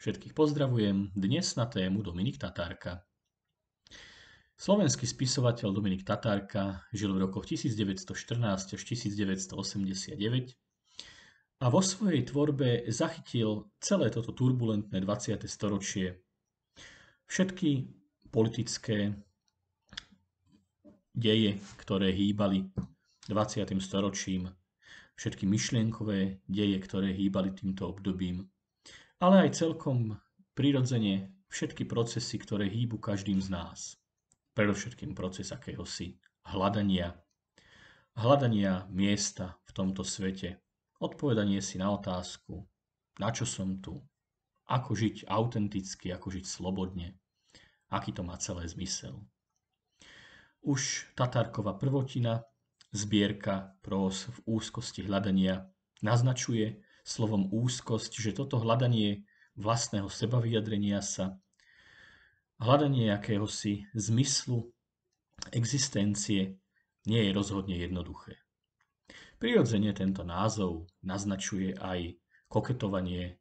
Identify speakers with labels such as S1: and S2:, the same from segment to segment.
S1: Všetkých pozdravujem dnes na tému Dominik Tatárka. Slovenský spisovateľ Dominik Tatárka žil v rokoch 1914 až 1989 a vo svojej tvorbe zachytil celé toto turbulentné 20. storočie. Všetky politické deje, ktoré hýbali 20. storočím, všetky myšlienkové deje, ktoré hýbali týmto obdobím, ale aj celkom prirodzene všetky procesy, ktoré hýbu každým z nás. Predovšetkým proces akéhosi hľadania, hľadania miesta v tomto svete, odpovedanie si na otázku, na čo som tu, ako žiť autenticky, ako žiť slobodne, aký to má celé zmysel. Už Tatárková prvotina, zbierka pros v úzkosti hľadania, naznačuje, slovom úzkosť, že toto hľadanie vlastného vyjadrenia sa, hľadanie akéhosi zmyslu existencie nie je rozhodne jednoduché. Prirodzene tento názov naznačuje aj koketovanie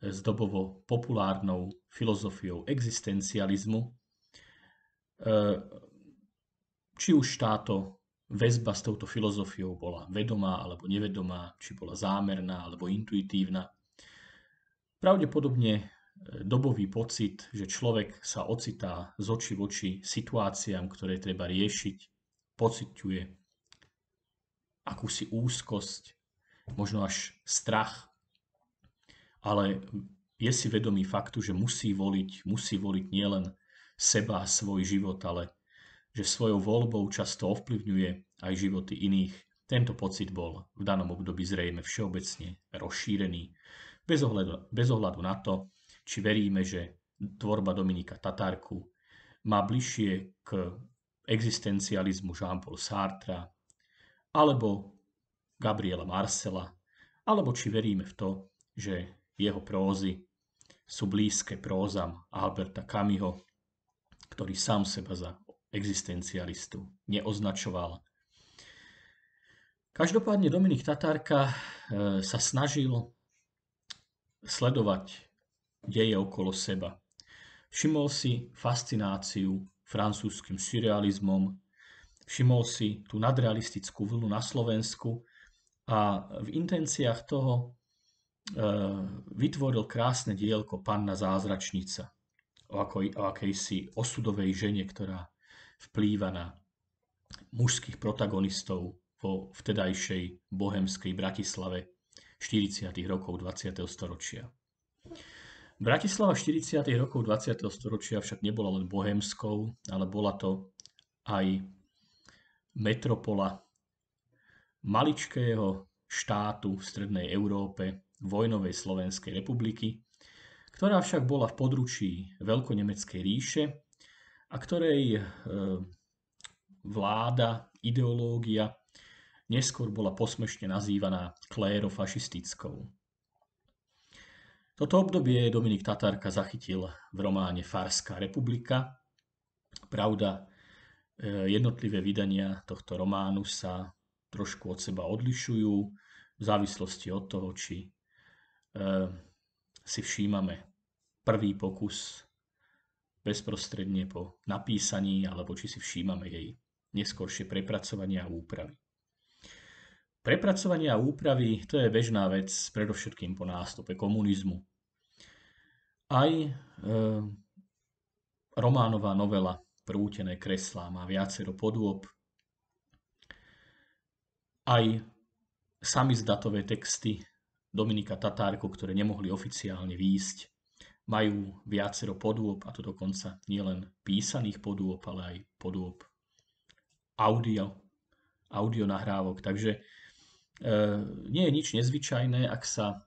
S1: s dobovo populárnou filozofiou existencializmu, e, či už táto väzba s touto filozofiou bola vedomá alebo nevedomá, či bola zámerná alebo intuitívna. Pravdepodobne eh, dobový pocit, že človek sa ocitá z oči v oči situáciám, ktoré treba riešiť, pociťuje akúsi úzkosť, možno až strach, ale je si vedomý faktu, že musí voliť, musí voliť nielen seba a svoj život, ale že svojou voľbou často ovplyvňuje aj životy iných. Tento pocit bol v danom období zrejme všeobecne rozšírený, bez ohľadu, bez ohľadu na to, či veríme, že tvorba Dominika Tatárku má bližšie k existencializmu Jean-Paul Sartra, alebo Gabriela Marcela, alebo či veríme v to, že jeho prózy sú blízke prózam Alberta Kamiho, ktorý sám seba za existencialistu neoznačoval. Každopádne Dominik Tatárka e, sa snažil sledovať deje okolo seba. Všimol si fascináciu francúzským surrealizmom, všimol si tú nadrealistickú vlnu na Slovensku a v intenciách toho e, vytvoril krásne dielko Panna zázračnica o, ako, o akejsi osudovej žene, ktorá vplýva na mužských protagonistov vo vtedajšej bohemskej Bratislave 40. rokov 20. storočia. Bratislava 40. rokov 20. storočia však nebola len bohemskou, ale bola to aj metropola maličkého štátu v strednej Európe, vojnovej Slovenskej republiky, ktorá však bola v područí Veľkonemeckej ríše a ktorej e, vláda, ideológia neskôr bola posmešne nazývaná klérofašistickou. Toto obdobie Dominik Tatárka zachytil v románe Farská republika. Pravda, e, jednotlivé vydania tohto románu sa trošku od seba odlišujú v závislosti od toho, či e, si všímame prvý pokus bezprostredne po napísaní alebo či si všímame jej neskôršie prepracovania a úpravy. Prepracovanie a úpravy to je bežná vec, predovšetkým po nástupe komunizmu. Aj e, románová novela Prútené kreslá má viacero podôb. Aj samizdatové texty Dominika Tatárku, ktoré nemohli oficiálne výjsť, majú viacero podôb, a to dokonca nielen písaných podôb, ale aj podôb audio, audio nahrávok. Takže e, nie je nič nezvyčajné, ak sa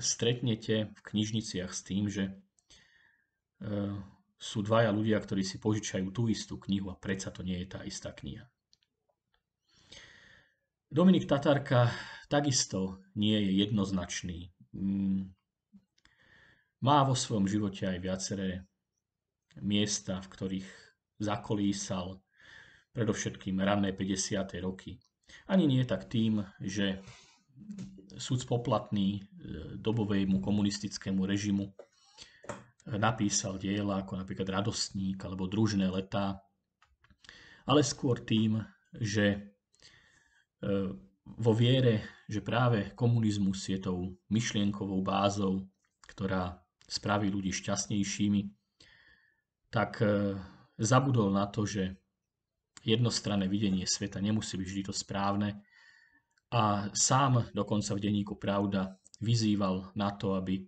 S1: stretnete v knižniciach s tým, že e, sú dvaja ľudia, ktorí si požičajú tú istú knihu a predsa to nie je tá istá kniha. Dominik tatárka takisto nie je jednoznačný. Mm, má vo svojom živote aj viaceré miesta, v ktorých zakolísal predovšetkým ranné 50. roky. Ani nie tak tým, že súd poplatný e, dobovému komunistickému režimu e, napísal diela ako napríklad Radostník alebo Družné letá, ale skôr tým, že e, vo viere, že práve komunizmus je tou myšlienkovou bázou, ktorá spraví ľudí šťastnejšími, tak e, zabudol na to, že jednostranné videnie sveta nemusí byť vždy to správne a sám dokonca v denníku Pravda vyzýval na to, aby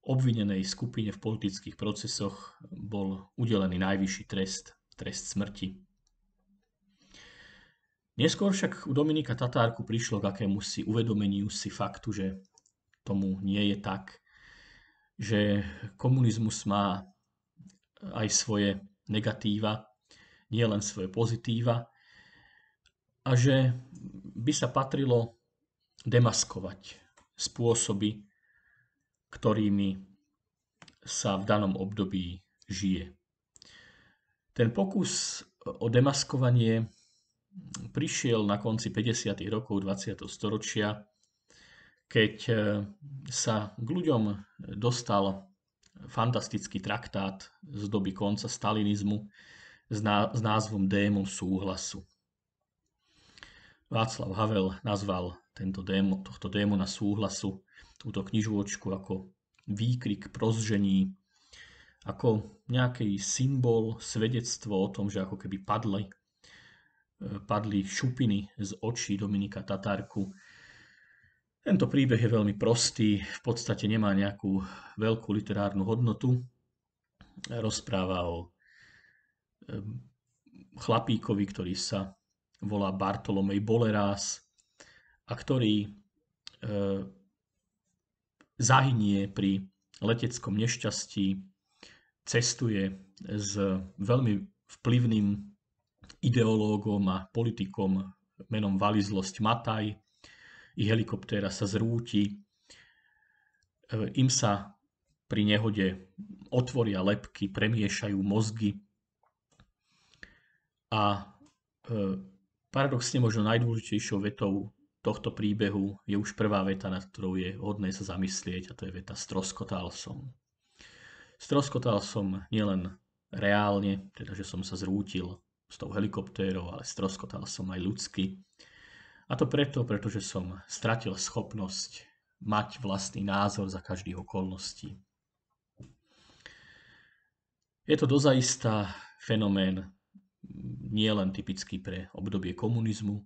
S1: obvinenej skupine v politických procesoch bol udelený najvyšší trest, trest smrti. Neskôr však u Dominika Tatárku prišlo k akémusi uvedomeniu si faktu, že tomu nie je tak že komunizmus má aj svoje negatíva, nie len svoje pozitíva a že by sa patrilo demaskovať spôsoby, ktorými sa v danom období žije. Ten pokus o demaskovanie prišiel na konci 50. rokov 20. storočia keď e, sa k ľuďom dostal fantastický traktát z doby konca stalinizmu s názvom Démon súhlasu. Václav Havel nazval tento démo, tohto démona súhlasu túto knižôčku ako výkrik prozžení, ako nejaký symbol, svedectvo o tom, že ako keby padli, e, padli šupiny z očí Dominika Tatárku, tento príbeh je veľmi prostý, v podstate nemá nejakú veľkú literárnu hodnotu. Rozpráva o chlapíkovi, ktorý sa volá Bartolomej Bolerás a ktorý e, zahynie pri leteckom nešťastí, cestuje s veľmi vplyvným ideológom a politikom menom Valizlosť Mataj, ich helikoptéra sa zrúti, e, im sa pri nehode otvoria lepky, premiešajú mozgy a e, paradoxne možno najdôležitejšou vetou tohto príbehu je už prvá veta, nad ktorou je hodné sa zamyslieť a to je veta stroskotal som. Stroskotal som nielen reálne, teda že som sa zrútil s tou helikoptérou, ale stroskotal som aj ľudsky. A to preto, pretože som stratil schopnosť mať vlastný názor za každých okolností. Je to dozaista fenomén nielen typický pre obdobie komunizmu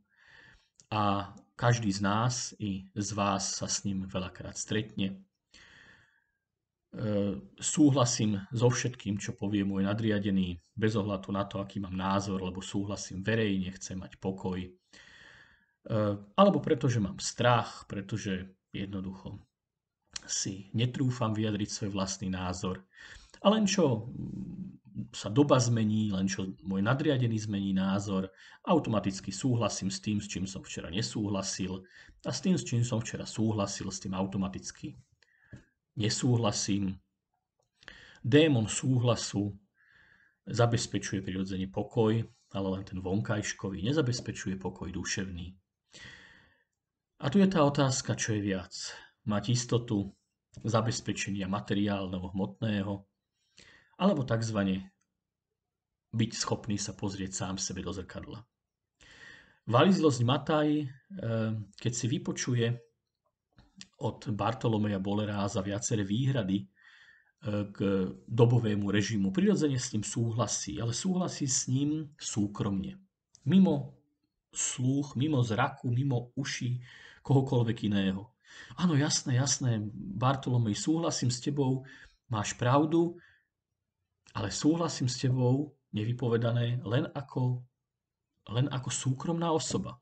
S1: a každý z nás i z vás sa s ním veľakrát stretne. E, súhlasím so všetkým, čo povie môj nadriadený, bez ohľadu na to, aký mám názor, lebo súhlasím verejne, chcem mať pokoj, Eh, alebo pretože mám strach, pretože jednoducho si netrúfam vyjadriť svoj vlastný názor. A len čo mm, sa doba zmení, len čo môj nadriadený zmení názor, automaticky súhlasím s tým, s čím som včera nesúhlasil a s tým, s čím som včera súhlasil, s tým automaticky nesúhlasím. Démon súhlasu zabezpečuje prirodzene pokoj, ale len ten vonkajškový nezabezpečuje pokoj duševný. A tu je tá otázka, čo je viac. Mať istotu zabezpečenia materiálneho, hmotného, alebo tzv. byť schopný sa pozrieť sám sebe do zrkadla. Valizlosť Mataj, eh, keď si vypočuje od Bartolomeja Bolera za viaceré výhrady eh, k dobovému režimu, prirodzene s ním súhlasí, ale súhlasí s ním súkromne, mimo sluch, mimo zraku, mimo uši, kohokoľvek iného. Áno, jasné, jasné, Bartolomej, súhlasím s tebou, máš pravdu, ale súhlasím s tebou nevypovedané len ako, len ako súkromná osoba.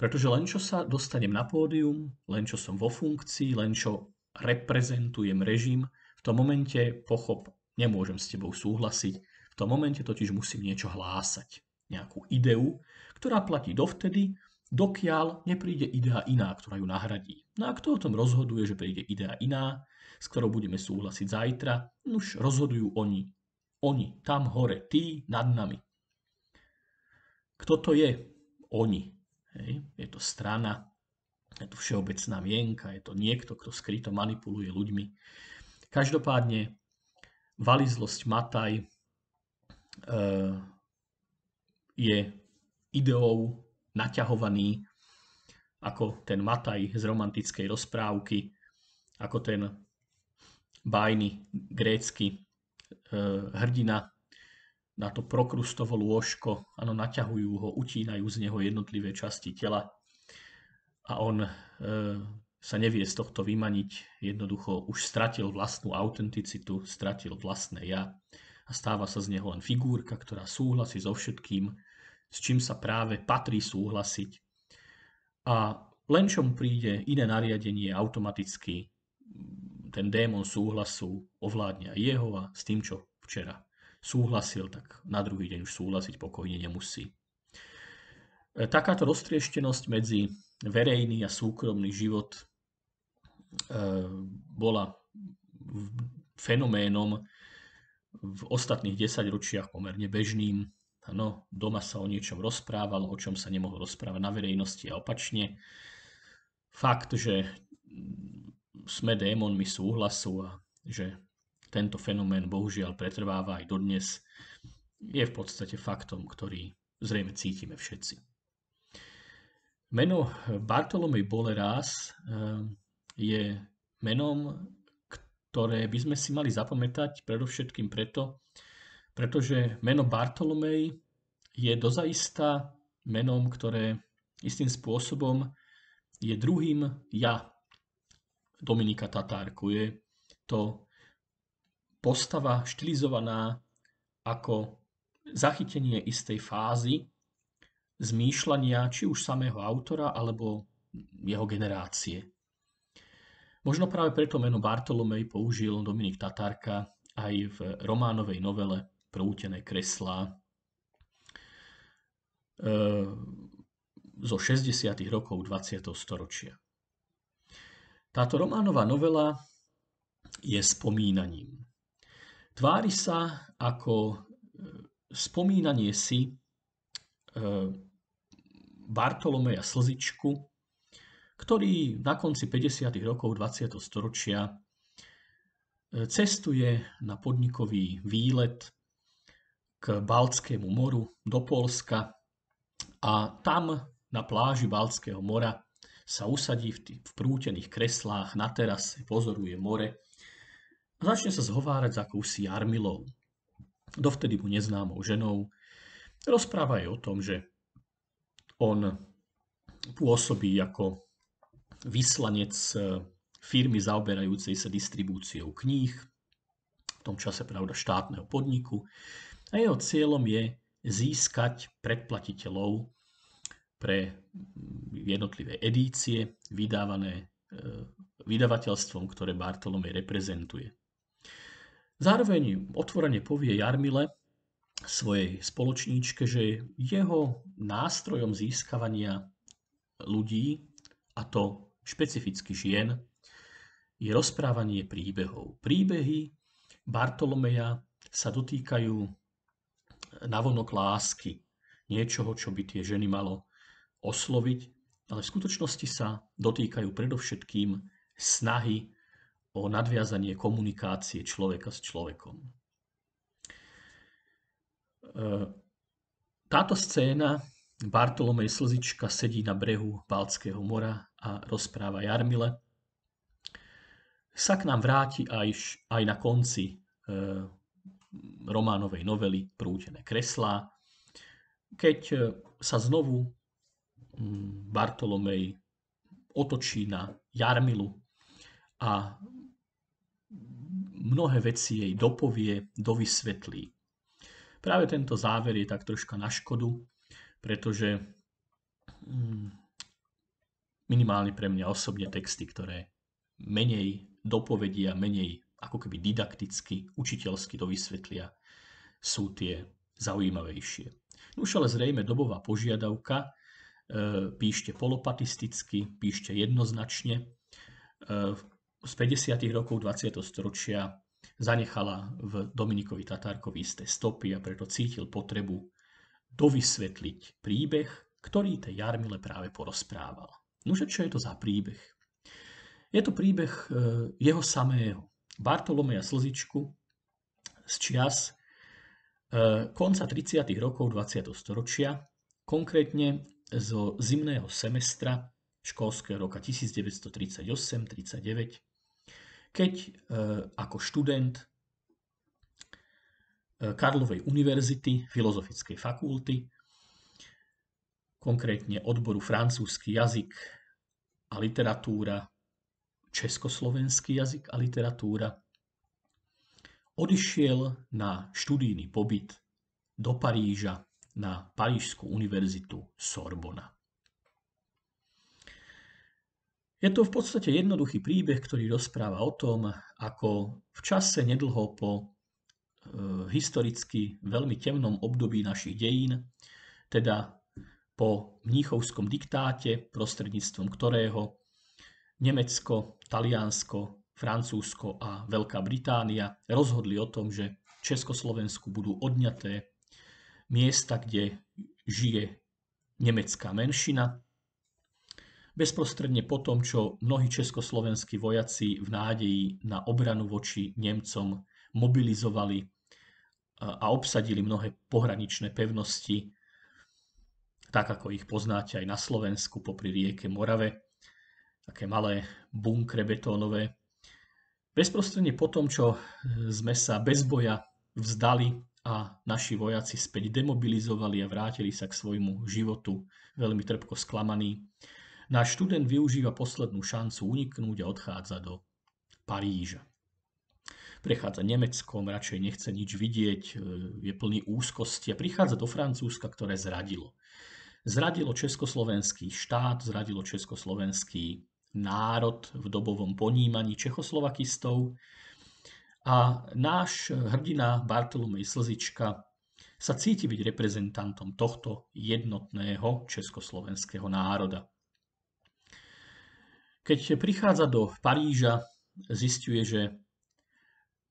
S1: Pretože len čo sa dostanem na pódium, len čo som vo funkcii, len čo reprezentujem režim, v tom momente pochop, nemôžem s tebou súhlasiť, v tom momente totiž musím niečo hlásať nejakú ideu, ktorá platí dovtedy, dokiaľ nepríde idea iná, ktorá ju nahradí. No a kto o tom rozhoduje, že príde idea iná, s ktorou budeme súhlasiť zajtra, no už rozhodujú oni. Oni, tam hore, tí, nad nami. Kto to je? Oni. Hej. Je to strana, je to všeobecná mienka, je to niekto, kto skryto manipuluje ľuďmi. Každopádne, valizlosť Mataj e, je ideou naťahovaný ako ten Mataj z romantickej rozprávky, ako ten bájny grécky e, hrdina na to prokrustovo lôžko, áno, naťahujú ho, utínajú z neho jednotlivé časti tela a on e, sa nevie z tohto vymaniť, jednoducho už stratil vlastnú autenticitu, stratil vlastné ja a stáva sa z neho len figúrka, ktorá súhlasí so všetkým, s čím sa práve patrí súhlasiť. A len čo mu príde iné nariadenie, automaticky ten démon súhlasu ovládne aj jeho a s tým, čo včera súhlasil, tak na druhý deň už súhlasiť pokojne nemusí. E, takáto roztrieštenosť medzi verejný a súkromný život e, bola fenoménom v ostatných desaťročiach pomerne bežným. No, doma sa o niečom rozprávalo, o čom sa nemohlo rozprávať na verejnosti a opačne. Fakt, že mm, sme démonmi súhlasu a že tento fenomén bohužiaľ pretrváva aj dodnes, je v podstate faktom, ktorý zrejme cítime všetci. Meno Bartolomej Bolerás ehm, je menom ktoré by sme si mali zapamätať predovšetkým preto, pretože meno Bartolomej je dozaista menom, ktoré istým spôsobom je druhým ja Dominika Tatárku. Je to postava štilizovaná ako zachytenie istej fázy zmýšľania či už samého autora alebo jeho generácie. Možno práve preto meno Bartolomej použil Dominik Tatárka aj v románovej novele Prútené kreslá e, zo 60. rokov 20. storočia. Táto románová novela je spomínaním. Tvári sa ako e, spomínanie si e, Bartolomeja Slzičku ktorý na konci 50. rokov 20. storočia e, cestuje na podnikový výlet k Baltskému moru do Polska a tam na pláži Baltského mora sa usadí v, v prútených kreslách na terase, pozoruje more a začne sa zhovárať s akousi Armilou, dovtedy mu neznámou ženou. Rozpráva je o tom, že on pôsobí ako vyslanec eh, firmy zaoberajúcej sa distribúciou kníh, v tom čase pravda štátneho podniku. A jeho cieľom je získať predplatiteľov pre mm, jednotlivé edície vydávané eh, vydavateľstvom, ktoré Bartolomej reprezentuje. Zároveň otvorene povie Jarmile svojej spoločníčke, že jeho nástrojom získavania ľudí, a to špecificky žien, je rozprávanie príbehov. Príbehy Bartolomeja sa dotýkajú navonok lásky, niečoho, čo by tie ženy malo osloviť, ale v skutočnosti sa dotýkajú predovšetkým snahy o nadviazanie komunikácie človeka s človekom. E, táto scéna Bartolomej Slzička sedí na brehu Balckého mora a rozpráva Jarmile. Sa k nám vráti aj, aj na konci e, románovej novely Prútené kreslá, keď e, sa znovu mm, Bartolomej otočí na Jarmilu a mnohé veci jej dopovie, dovysvetlí. Práve tento záver je tak troška na škodu, pretože mm, minimálne pre mňa osobne texty, ktoré menej dopovedia, menej ako keby didakticky, učiteľsky to vysvetlia, sú tie zaujímavejšie. No už ale zrejme dobová požiadavka, e, píšte polopatisticky, píšte jednoznačne. E, z 50. rokov 20. storočia zanechala v Dominikovi Tatárkovi isté stopy a preto cítil potrebu dovysvetliť príbeh, ktorý tej Jarmile práve porozprával. Nože čo je to za príbeh? Je to príbeh e, jeho samého, Bartolomeja Slzičku z čias e, konca 30. rokov 20. storočia, konkrétne zo zimného semestra školského roka 1938-39, keď e, ako študent Eh, Karlovej univerzity, Filozofickej fakulty, konkrétne odboru francúzsky jazyk a literatúra, československý jazyk a literatúra. Odišiel na študijný pobyt do Paríža na Parížskú univerzitu Sorbona. Je to v podstate jednoduchý príbeh, ktorý rozpráva o tom, ako v čase nedlho po Eh, historicky veľmi temnom období našich dejín, teda po mníchovskom diktáte, prostredníctvom ktorého Nemecko, Taliansko, Francúzsko a Veľká Británia rozhodli o tom, že Československu budú odňaté miesta, kde žije nemecká menšina. Bezprostredne po tom, čo mnohí československí vojaci v nádeji na obranu voči Nemcom mobilizovali eh, a obsadili mnohé pohraničné pevnosti, tak ako ich poznáte aj na Slovensku popri rieke Morave, také malé bunkre betónové. Bezprostredne po tom, čo eh, sme sa bez boja vzdali a naši vojaci späť demobilizovali a vrátili sa k svojmu životu, veľmi trpko sklamaní, náš študent využíva poslednú šancu uniknúť a odchádza do Paríža prechádza Nemeckom, radšej nechce nič vidieť, e, je plný úzkosti a prichádza do Francúzska, ktoré zradilo. Zradilo československý štát, zradilo československý národ v dobovom ponímaní čechoslovakistov a náš hrdina Bartolomej Slzička sa cíti byť reprezentantom tohto jednotného československého národa. Keď prichádza do Paríža, zistuje, že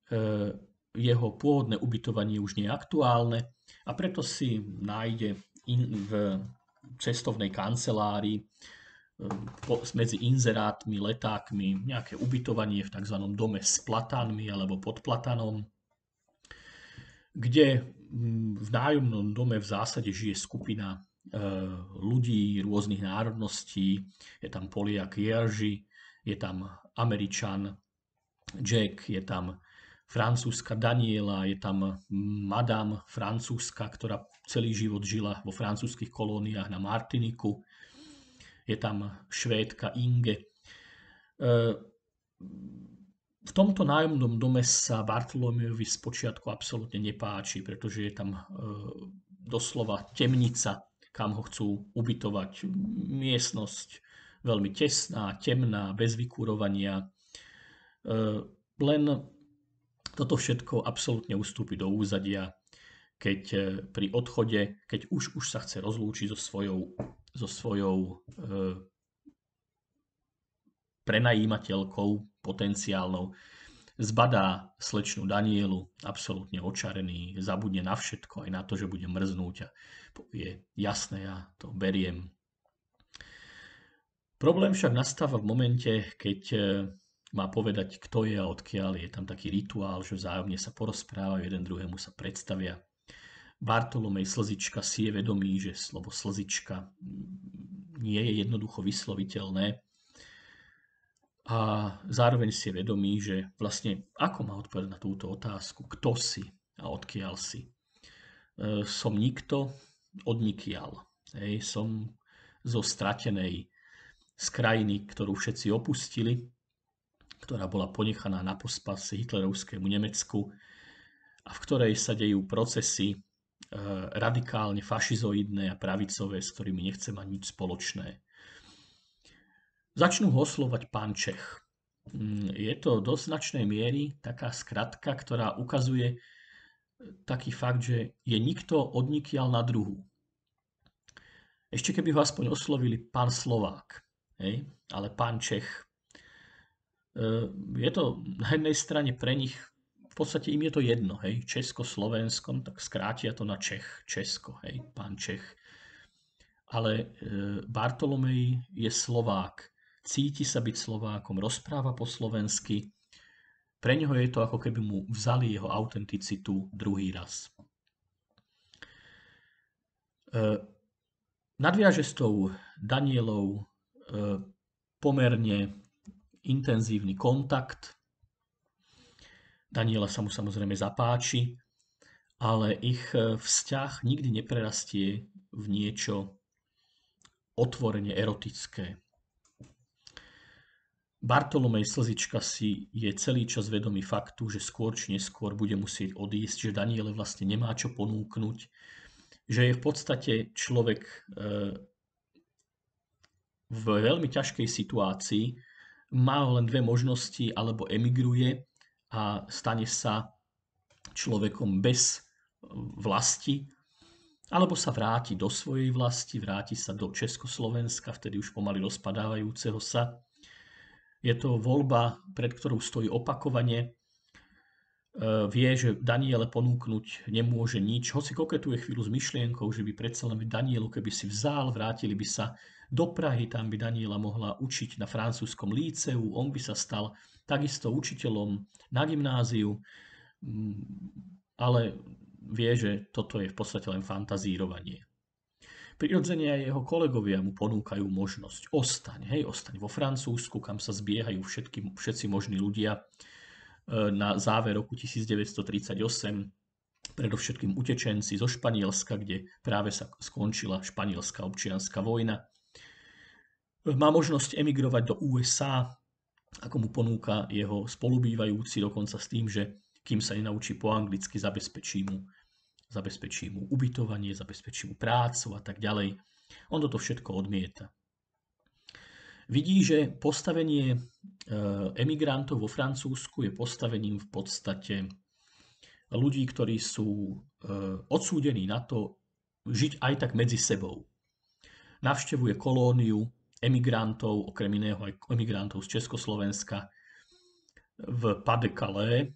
S1: Eh, jeho pôvodné ubytovanie už nie je aktuálne a preto si nájde in, v cestovnej kancelárii eh, medzi inzerátmi, letákmi nejaké ubytovanie v tzv. dome s platanmi alebo pod platanom, kde mm, v nájomnom dome v zásade žije skupina eh, ľudí rôznych národností. Je tam Poliak Jerži, je tam Američan Jack, je tam francúzska Daniela, je tam Madame francúzska, ktorá celý život žila vo francúzskych kolóniách na Martiniku. Je tam švédka Inge. E, v tomto nájomnom dome sa Bartolomejovi spočiatku absolútne nepáči, pretože je tam e, doslova temnica, kam ho chcú ubytovať. Miestnosť veľmi tesná, temná, bez vykurovania. E, len toto všetko absolútne ustúpi do úzadia, keď e, pri odchode, keď už, už sa chce rozlúčiť so svojou, so svojou e, prenajímateľkou potenciálnou, zbadá slečnú Danielu, absolútne očarený, zabudne na všetko, aj na to, že bude mrznúť a povie, jasné, ja to beriem. Problém však nastáva v momente, keď e, má povedať, kto je a odkiaľ. Je tam taký rituál, že vzájomne sa porozprávajú, jeden druhému sa predstavia. Bartolomej Slzička si je vedomý, že slovo Slzička mm, nie je jednoducho vysloviteľné a zároveň si je vedomý, že vlastne ako má odpovedať na túto otázku, kto si a odkiaľ si. E, som nikto, odnikiaľ. Hej, som zo stratenej z krajiny, ktorú všetci opustili, ktorá bola ponechaná na pospas hitlerovskému Nemecku a v ktorej sa dejú procesy e, radikálne fašizoidné a pravicové, s ktorými nechce mať nič spoločné. Začnú ho oslovať pán Čech. Mm, je to do značnej miery taká skratka, ktorá ukazuje e, taký fakt, že je nikto odnikial na druhu. Ešte keby ho aspoň oslovili pán Slovák, hej? ale pán Čech E, je to na jednej strane pre nich, v podstate im je to jedno, hej, Česko, Slovensko, no tak skrátia to na Čech, Česko, hej, pán Čech. Ale e, Bartolomej je Slovák, cíti sa byť Slovákom, rozpráva po slovensky, pre neho je to ako keby mu vzali jeho autenticitu druhý raz. E, nadviaže s tou Danielou pomerne intenzívny kontakt. Daniela sa mu samozrejme zapáči, ale ich e, vzťah nikdy neprerastie v niečo otvorene erotické. Bartolomej Slzička si je celý čas vedomý faktu, že skôr či neskôr bude musieť odísť, že Daniele vlastne nemá čo ponúknuť, že je v podstate človek e, v veľmi ťažkej situácii, má len dve možnosti, alebo emigruje a stane sa človekom bez vlasti, alebo sa vráti do svojej vlasti, vráti sa do Československa, vtedy už pomaly rozpadávajúceho sa. Je to voľba, pred ktorou stojí opakovanie. E, vie, že Daniele ponúknuť nemôže nič, hoci koketuje chvíľu s myšlienkou, že by predsa len Danielu, keby si vzal, vrátili by sa do Prahy tam by Daniela mohla učiť na francúzskom líceu, on by sa stal takisto učiteľom na gymnáziu, mm, ale vie, že toto je v podstate len fantazírovanie. Prirodzene aj jeho kolegovia mu ponúkajú možnosť. Ostaň, hej, ostaň vo Francúzsku, kam sa zbiehajú všetky, všetci možní ľudia e, na záver roku 1938, predovšetkým utečenci zo Španielska, kde práve sa skončila španielská občianská vojna. Má možnosť emigrovať do USA, ako mu ponúka jeho spolubývajúci, dokonca s tým, že kým sa nenaučí po anglicky, zabezpečí mu, zabezpečí mu ubytovanie, zabezpečí mu prácu a tak ďalej. On toto všetko odmieta. Vidí, že postavenie e, emigrantov vo Francúzsku je postavením v podstate ľudí, ktorí sú e, odsúdení na to žiť aj tak medzi sebou. Navštevuje kolóniu, emigrantov, okrem iného aj emigrantov z Československa v Padekale,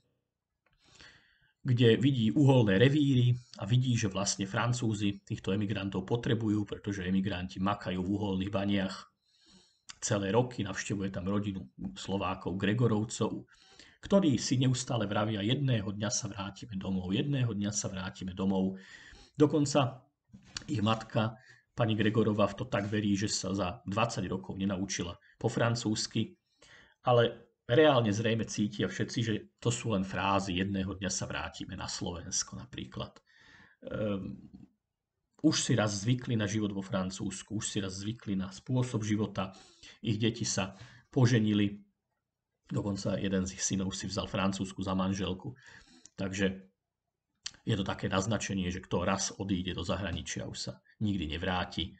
S1: kde vidí uholné revíry a vidí, že vlastne Francúzi týchto emigrantov potrebujú, pretože emigranti makajú v uholných baniach celé roky, navštevuje tam rodinu Slovákov, Gregorovcov, ktorí si neustále vravia, jedného dňa sa vrátime domov, jedného dňa sa vrátime domov. Dokonca ich matka Pani Gregorová v to tak verí, že sa za 20 rokov nenaučila po francúzsky, ale reálne zrejme cítia všetci, že to sú len frázy, jedného dňa sa vrátime na Slovensko napríklad. Um, už si raz zvykli na život vo Francúzsku, už si raz zvykli na spôsob života, ich deti sa poženili, dokonca jeden z ich synov si vzal Francúzsku za manželku. Takže je to také naznačenie, že kto raz odíde do zahraničia, už sa nikdy nevráti.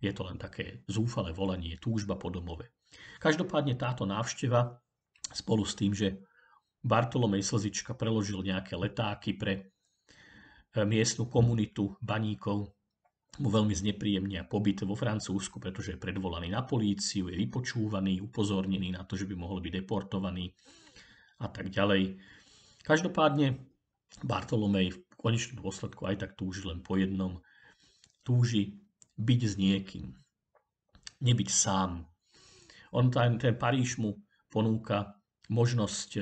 S1: Je to len také zúfale volanie, túžba po domove. Každopádne táto návšteva spolu s tým, že Bartolomej Slzička preložil nejaké letáky pre e, miestnu komunitu baníkov, mu veľmi znepríjemnia pobyt vo Francúzsku, pretože je predvolaný na políciu, je vypočúvaný, upozornený na to, že by mohol byť deportovaný a tak ďalej. Každopádne Bartolomej v konečnom dôsledku aj tak túži len po jednom. Túži byť s niekým. Nebyť sám. On ten, ten Paríž mu ponúka možnosť e,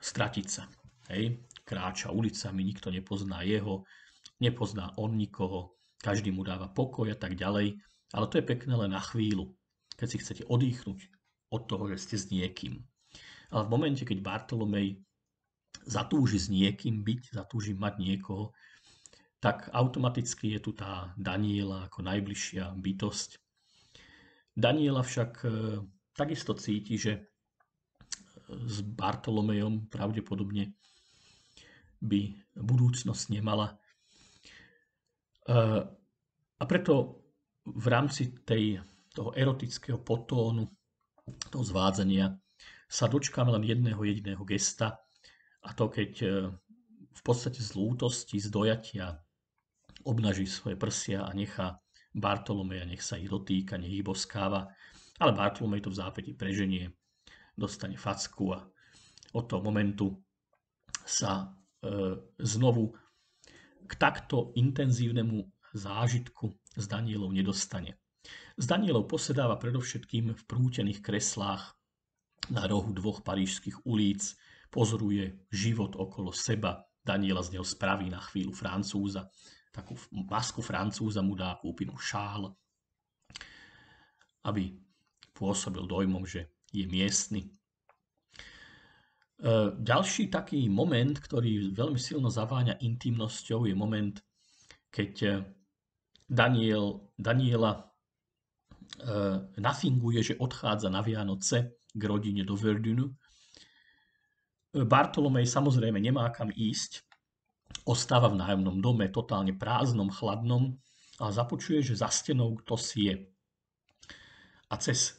S1: stratiť sa. Hej? Kráča ulicami, nikto nepozná jeho, nepozná on nikoho, každý mu dáva pokoj a tak ďalej. Ale to je pekné len na chvíľu, keď si chcete odýchnuť od toho, že ste s niekým. Ale v momente, keď Bartolomej zatúži s niekým byť, zatúži mať niekoho, tak automaticky je tu tá Daniela ako najbližšia bytosť. Daniela však e, takisto cíti, že e, s Bartolomejom pravdepodobne by budúcnosť nemala. E, a preto v rámci tej, toho erotického potónu, toho zvádzania, sa dočkáme len jedného jediného gesta, a to keď e, v podstate z lútosti, z dojatia obnaží svoje prsia a nechá Bartolomeja, nech sa ich dotýka, nech ich boskáva. Ale Bartolomej to v zápäti preženie, dostane facku a od toho momentu sa e, znovu k takto intenzívnemu zážitku s Danielou nedostane. S Danielou posedáva predovšetkým v prútených kreslách na rohu dvoch parížských ulic, pozoruje život okolo seba. Daniela z neho spraví na chvíľu francúza. Takú masku francúza mu dá, kúpi mu šál, aby pôsobil dojmom, že je miestny. E, ďalší taký moment, ktorý veľmi silno zaváňa intimnosťou, je moment, keď e, Daniel, Daniela e, nafinguje, že odchádza na Vianoce k rodine do Verdunu Bartolomej samozrejme nemá kam ísť, ostáva v nájomnom dome, totálne prázdnom, chladnom a započuje, že za stenou kto si je. A cez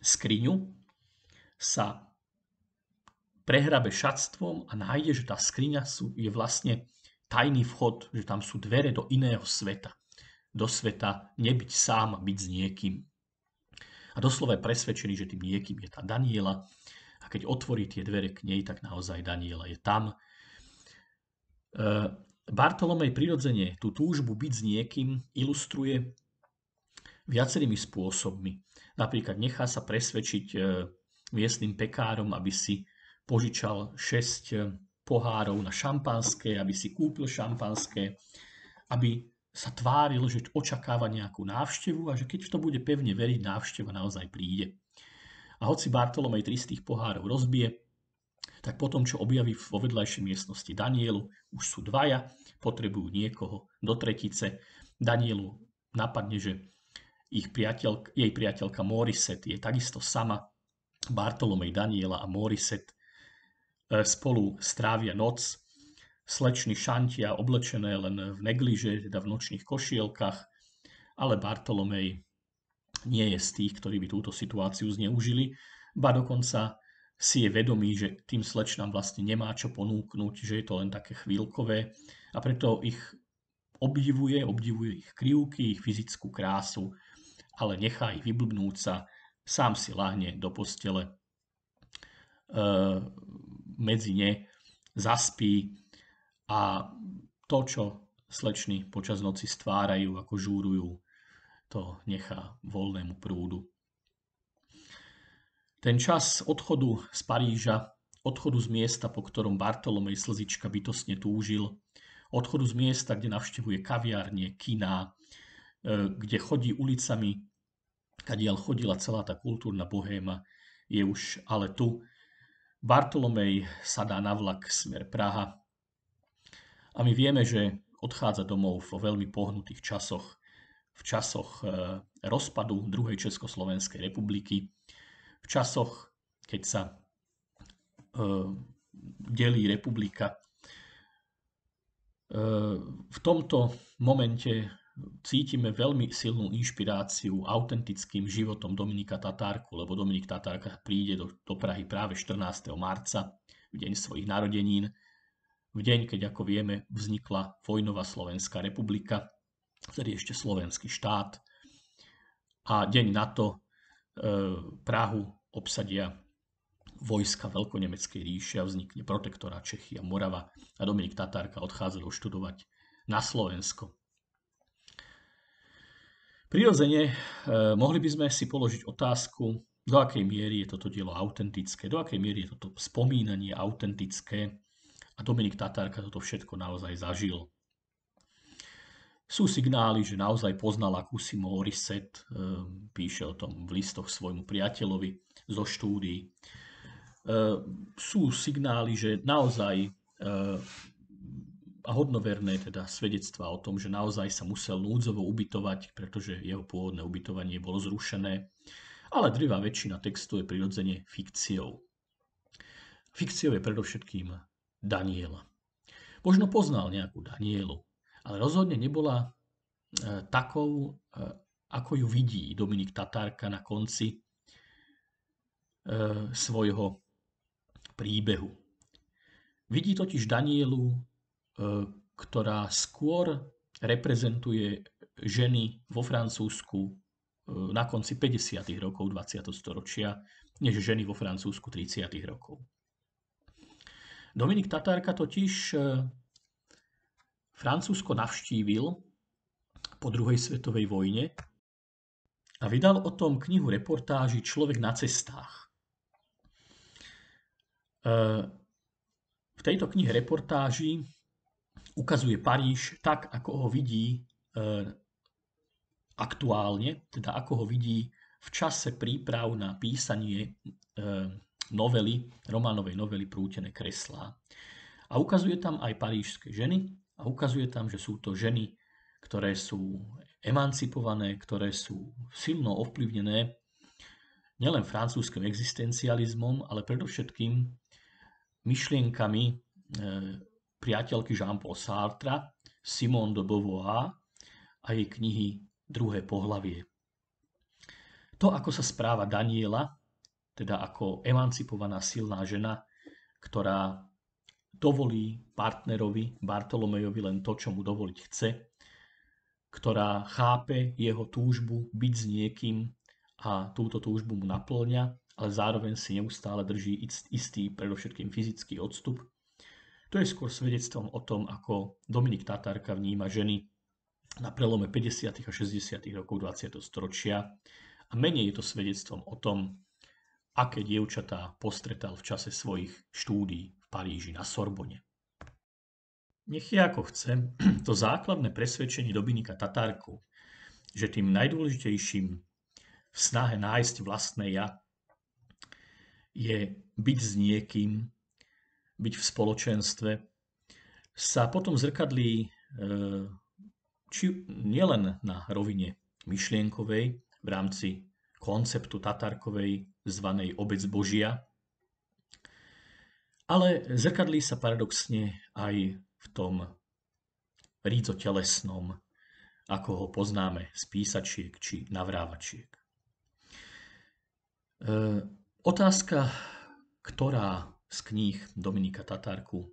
S1: skriňu sa prehrabe šatstvom a nájde, že tá skriňa sú, je vlastne tajný vchod, že tam sú dvere do iného sveta. Do sveta nebyť sám, byť s niekým. A doslova je presvedčený, že tým niekým je tá Daniela a keď otvorí tie dvere k nej, tak naozaj Daniela je tam. E, Bartolomej prirodzene tú túžbu byť s niekým ilustruje viacerými spôsobmi. Napríklad nechá sa presvedčiť e, miestnym pekárom, aby si požičal 6 e, pohárov na šampanské, aby si kúpil šampanské, aby sa tváril, že očakáva nejakú návštevu a že keď to bude pevne veriť, návšteva naozaj príde. A hoci Bartolomej 3 z tých pohárov rozbije, tak potom, čo objaví vo vedľajšej miestnosti Danielu, už sú dvaja, potrebujú niekoho do tretice. Danielu napadne, že ich jej priateľka Moriset je takisto sama. Bartolomej Daniela a Moriset e, spolu strávia noc. Slečny šantia oblečené len v negliže, teda v nočných košielkach, ale Bartolomej nie je z tých, ktorí by túto situáciu zneužili, ba dokonca si je vedomý, že tým slečnám vlastne nemá čo ponúknuť, že je to len také chvíľkové a preto ich obdivuje, obdivuje ich krivky, ich fyzickú krásu, ale nechá ich vyblbnúť sa, sám si láhne do postele, e, medzi ne zaspí a to, čo slečny počas noci stvárajú, ako žúrujú, to nechá voľnému prúdu. Ten čas odchodu z Paríža, odchodu z miesta, po ktorom Bartolomej Slzička bytostne túžil, odchodu z miesta, kde navštevuje kaviárne, kina. E, kde chodí ulicami, kadiaľ chodila celá tá kultúrna bohéma, je už ale tu. Bartolomej dá na vlak smer Praha a my vieme, že odchádza domov vo veľmi pohnutých časoch v časoch e, rozpadu druhej Československej republiky, v časoch, keď sa e, delí republika. E, v tomto momente cítime veľmi silnú inšpiráciu autentickým životom Dominika Tatárku, lebo Dominik Tatárka príde do, do Prahy práve 14. marca, v deň svojich narodenín, v deň, keď ako vieme vznikla vojnová Slovenská republika vtedy ešte slovenský štát. A deň na to e, Prahu obsadia vojska Veľkonemeckej ríše a vznikne protektora Čechy a Morava a Dominik Tatárka odchádzal študovať na Slovensko. Prirodzene e, mohli by sme si položiť otázku, do akej miery je toto dielo autentické, do akej miery je toto spomínanie autentické a Dominik Tatárka toto všetko naozaj zažil. Sú signály, že naozaj poznal akúsi Morissette, ehm, píše o tom v listoch svojmu priateľovi zo štúdií. Ehm, sú signály, že naozaj ehm, a hodnoverné teda svedectvá o tom, že naozaj sa musel núdzovo ubytovať, pretože jeho pôvodné ubytovanie bolo zrušené, ale drvá väčšina textu je prirodzene fikciou. Fikciou je predovšetkým Daniela. Možno poznal nejakú Danielu, ale rozhodne nebola e, takou, e, ako ju vidí Dominik Tatárka na konci e, svojho príbehu. Vidí totiž Danielu, ktorá skôr reprezentuje ženy vo Francúzsku na konci 50. rokov 20. storočia, než ženy vo Francúzsku 30. rokov. Dominik Tatárka totiž Francúzsko navštívil po druhej svetovej vojne a vydal o tom knihu reportáži Človek na cestách. E, v tejto knihe reportáži ukazuje Paríž tak, ako ho vidí e, aktuálne, teda ako ho vidí v čase príprav na písanie e, novely, románovej novely Prútené kreslá. A ukazuje tam aj parížske ženy, a ukazuje tam, že sú to ženy, ktoré sú emancipované, ktoré sú silno ovplyvnené nielen francúzskym existencializmom, ale predovšetkým myšlienkami e, priateľky Jean-Paul Sartra, Simone de Beauvoir a jej knihy Druhé pohlavie. To, ako sa správa Daniela, teda ako emancipovaná silná žena, ktorá dovolí partnerovi Bartolomejovi len to, čo mu dovoliť chce, ktorá chápe jeho túžbu byť s niekým a túto túžbu mu naplňa, ale zároveň si neustále drží istý, predovšetkým fyzický odstup. To je skôr svedectvom o tom, ako Dominik Tatárka vníma ženy na prelome 50. a 60. rokov 20. storočia a menej je to svedectvom o tom, aké dievčatá postretal v čase svojich štúdí Paríži na Sorbone. Nech je ako chce, to základné presvedčenie Dominika Tatárku, že tým najdôležitejším v snahe nájsť vlastné ja je byť s niekým, byť v spoločenstve, sa potom zrkadlí e, či nielen na rovine myšlienkovej v rámci konceptu Tatarkovej zvanej Obec Božia, ale zrkadlí sa paradoxne aj v tom ríco telesnom, ako ho poznáme z písačiek či navrávačiek. E, otázka, ktorá z kníh Dominika Tatárku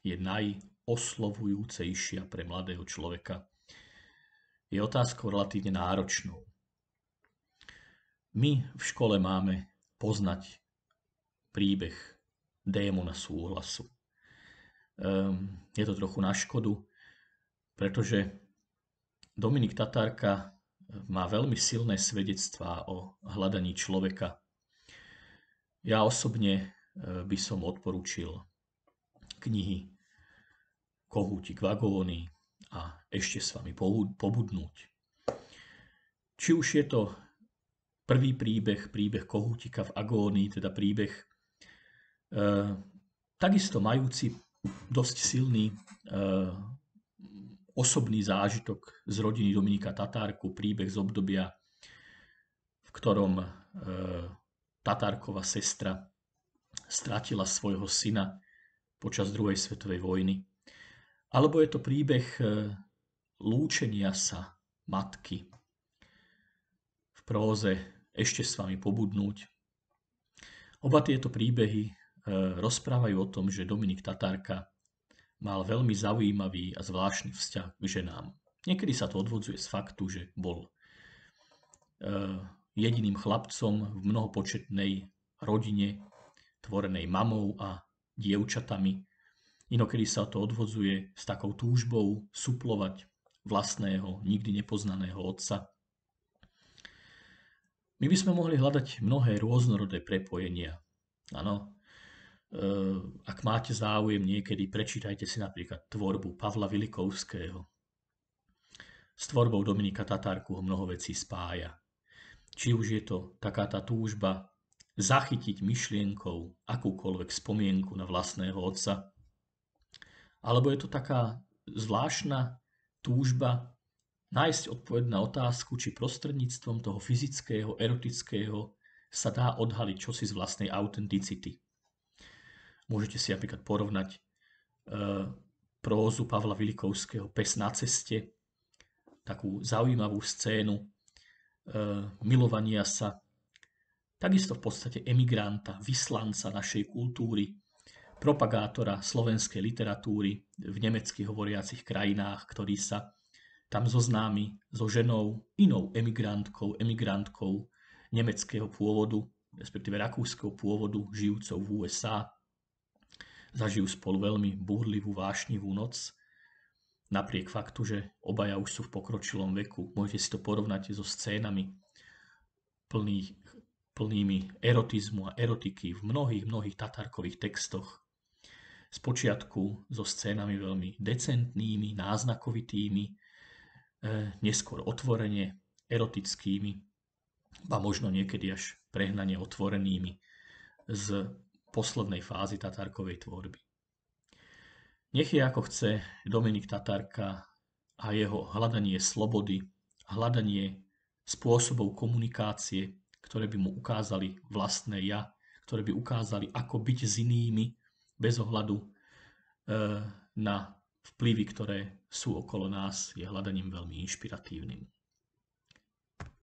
S1: je najoslovujúcejšia pre mladého človeka, je otázkou relatívne náročnou. My v škole máme poznať príbeh démona súhlasu. Ehm, je to trochu na škodu, pretože Dominik Tatárka ehm, má veľmi silné svedectvá o hľadaní človeka. Ja osobne ehm, by som odporúčil knihy Kohútik vagóny a ešte s vami pobudnúť. Či už je to prvý príbeh, príbeh Kohútika v agónii, teda príbeh Eh, takisto majúci dosť silný eh, osobný zážitok z rodiny Dominika Tatárku, príbeh z obdobia, v ktorom Tatárková eh, Tatárkova sestra stratila svojho syna počas druhej svetovej vojny. Alebo je to príbeh lúčenia sa matky. V próze ešte s vami pobudnúť. Oba tieto príbehy E, rozprávajú o tom, že Dominik Tatárka mal veľmi zaujímavý a zvláštny vzťah k ženám. Niekedy sa to odvodzuje z faktu, že bol e, jediným chlapcom v mnohopočetnej rodine, tvorenej mamou a dievčatami. Inokedy sa to odvodzuje s takou túžbou suplovať vlastného, nikdy nepoznaného otca. My by sme mohli hľadať mnohé rôznorodé prepojenia. Áno, Eh, ak máte záujem niekedy, prečítajte si napríklad tvorbu Pavla Vilikovského. S tvorbou Dominika Tatárku ho mnoho vecí spája. Či už je to taká tá túžba zachytiť myšlienkou akúkoľvek spomienku na vlastného otca, alebo je to taká zvláštna túžba nájsť odpoveď na otázku, či prostredníctvom toho fyzického, erotického sa dá odhaliť čosi z vlastnej autenticity. Môžete si napríklad porovnať eh, prózu Pavla Vilikovského Pes na ceste, takú zaujímavú scénu eh, milovania sa, takisto v podstate emigranta, vyslanca našej kultúry, propagátora slovenskej literatúry v nemecky hovoriacich krajinách, ktorý sa tam zoznámi so ženou, inou emigrantkou, emigrantkou nemeckého pôvodu, respektíve rakúskeho pôvodu, žijúcou v USA. Zažijú spolu veľmi búrlivú, vášnivú noc, napriek faktu, že obaja už sú v pokročilom veku. Môžete si to porovnať so scénami plný, plnými erotizmu a erotiky v mnohých, mnohých tatarkových textoch. Spočiatku so scénami veľmi decentnými, náznakovitými, e, neskôr otvorene erotickými, a možno niekedy až prehnane otvorenými s poslednej fázy Tatárkovej tvorby. Nech je ako chce Dominik Tatárka a jeho hľadanie slobody, hľadanie spôsobov komunikácie, ktoré by mu ukázali vlastné ja, ktoré by ukázali, ako byť s inými bez ohľadu e, na vplyvy, ktoré sú okolo nás, je hľadaním veľmi inšpiratívnym.